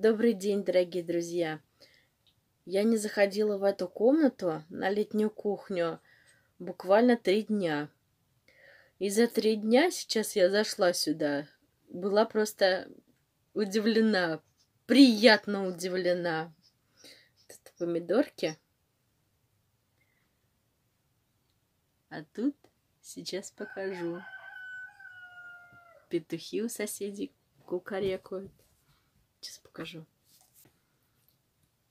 Добрый день, дорогие друзья! Я не заходила в эту комнату на летнюю кухню буквально три дня. И за три дня сейчас я зашла сюда. Была просто удивлена, приятно удивлена. Тут помидорки. А тут сейчас покажу. Петухи у соседей кукарекают. Сейчас покажу.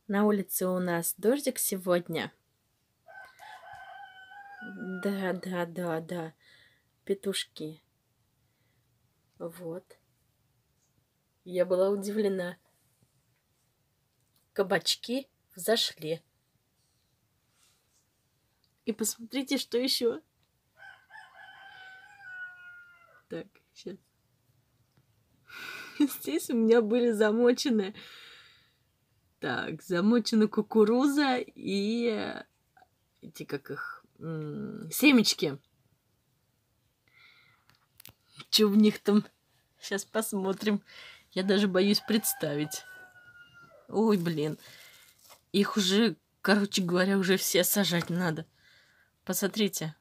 На улице у нас дождик сегодня. Да, да, да, да. Петушки. Вот. Я была удивлена. Кабачки взошли. И посмотрите, что еще. Так, сейчас. Здесь у меня были замочены... Так, замочена кукуруза и эти, как их, семечки. Что в них там? Сейчас посмотрим. Я даже боюсь представить. Ой, блин. Их уже, короче говоря, уже все сажать надо. Посмотрите.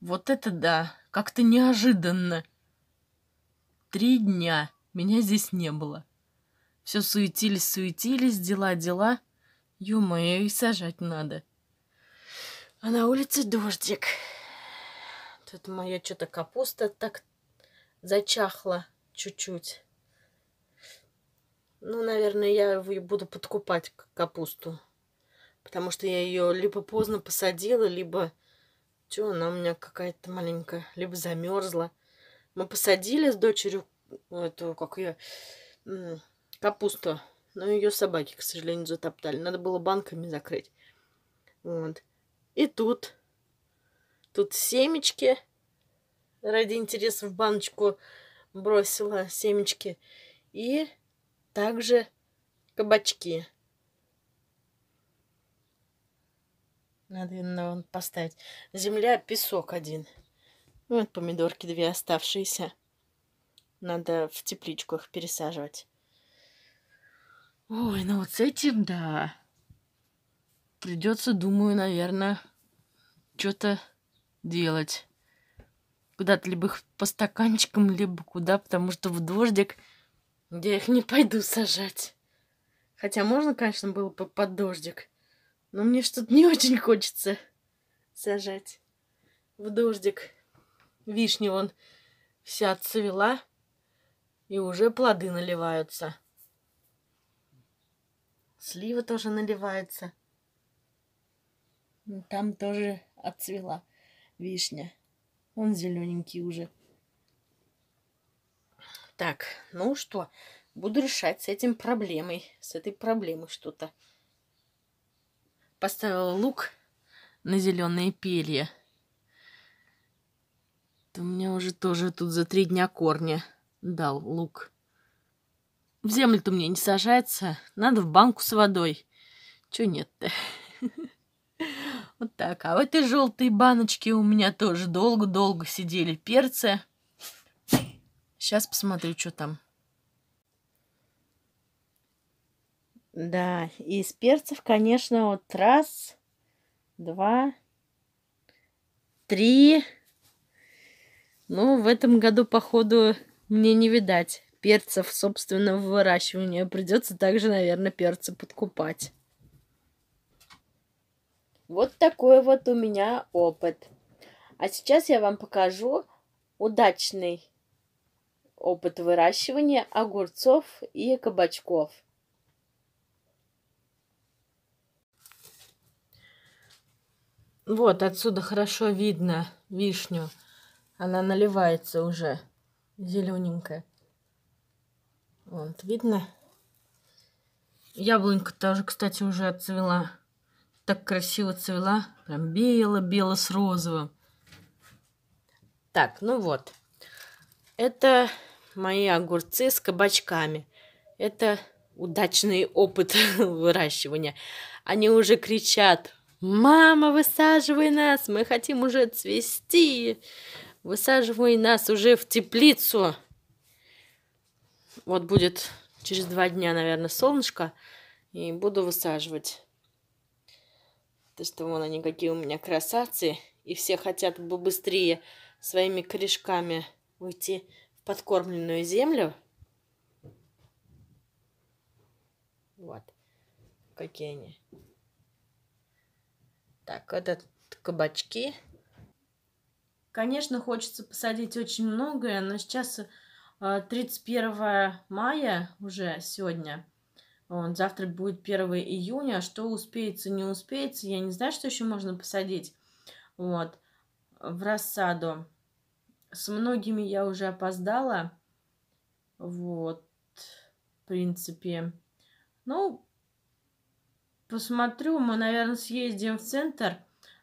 Вот это да. Как-то неожиданно. Три дня меня здесь не было. Все суетились-суетились, дела-дела. Ё-моё, и сажать надо. А на улице дождик. Тут моя что-то капуста так зачахла чуть-чуть. Ну, наверное, я буду подкупать капусту. Потому что я ее либо поздно посадила, либо... Че, она у меня какая-то маленькая. Либо замерзла. Мы посадили с дочерью ну, эту, как ее, капусту. Но ну, ее собаки, к сожалению, затоптали. Надо было банками закрыть. Вот. И тут. Тут семечки. Ради интереса в баночку бросила семечки. И также кабачки. Надо, наверное, поставить. Земля, песок один. Вот помидорки две оставшиеся. Надо в тепличку их пересаживать. Ой, ну вот с этим, да. Придется, думаю, наверное, что-то делать. Куда-то либо их по стаканчикам, либо куда, потому что в дождик я их не пойду сажать. Хотя можно, конечно, было бы под дождик, но мне что-то не очень хочется сажать в дождик. Вишня вон вся отцвела, и уже плоды наливаются. Слива тоже наливается. Ну, там тоже отцвела вишня. Он зелененький уже. Так, ну что, буду решать с этим проблемой, с этой проблемой что-то. Поставила лук на зеленые перья. «Ты мне уже тоже тут за три дня корни дал, лук. В землю-то мне не сажается, надо в банку с водой. Чё нет-то?» Вот так. А в этой желтой баночке у меня тоже долго-долго сидели перцы. Сейчас посмотрю, что там. Да, из перцев, конечно, вот раз, два, три, но ну, в этом году, походу, мне не видать перцев собственного выращивания. Придется также, наверное, перцы подкупать. Вот такой вот у меня опыт. А сейчас я вам покажу удачный опыт выращивания огурцов и кабачков. Вот отсюда хорошо видно вишню. Она наливается уже зелененькая. Вот, видно? Яблонька тоже, кстати, уже отцвела. Так красиво цвела. Прям бело-бело с розовым. Так, ну вот. Это мои огурцы с кабачками. Это удачный опыт выращивания. Они уже кричат. «Мама, высаживай нас! Мы хотим уже цвести!» Высаживай нас уже в теплицу. Вот будет через два дня, наверное, солнышко. И буду высаживать. То, есть, вон они какие у меня красавцы. И все хотят бы быстрее своими корешками уйти в подкормленную землю. Вот. Какие они. Так, это кабачки. Конечно, хочется посадить очень многое, но сейчас 31 а, мая уже сегодня. Вот, завтра будет 1 июня. Что успеется, не успеется. Я не знаю, что еще можно посадить. Вот. В рассаду. С многими я уже опоздала. Вот. В принципе. Ну, посмотрю. Мы, наверное, съездим в центр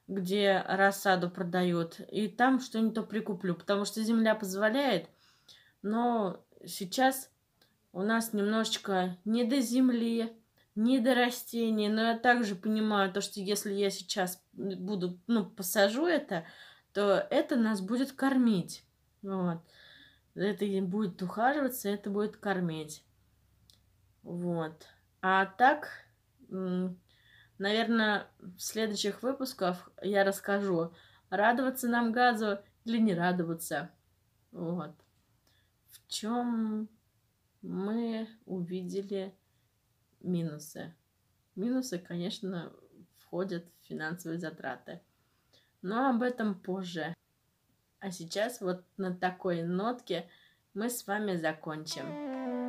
где рассаду продают, и там что-нибудь то прикуплю, потому что земля позволяет, но сейчас у нас немножечко не до земли, не до растений, но я также понимаю то, что если я сейчас буду, ну, посажу это, то это нас будет кормить, вот. Это будет ухаживаться, это будет кормить, вот. А так Наверное, в следующих выпусках я расскажу, радоваться нам газу или не радоваться. Вот. В чем мы увидели минусы? Минусы, конечно, входят в финансовые затраты. Но об этом позже. А сейчас вот на такой нотке мы с вами закончим.